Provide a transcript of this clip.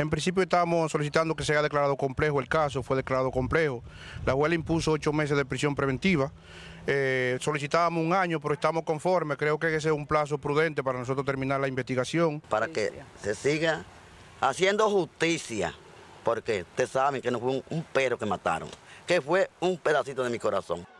En principio estamos solicitando que sea declarado complejo el caso, fue declarado complejo. La abuela impuso ocho meses de prisión preventiva. Eh, solicitábamos un año, pero estamos conformes. Creo que ese es un plazo prudente para nosotros terminar la investigación. Para que se siga haciendo justicia, porque ustedes saben que no fue un, pero que mataron, que fue un pedacito de mi corazón.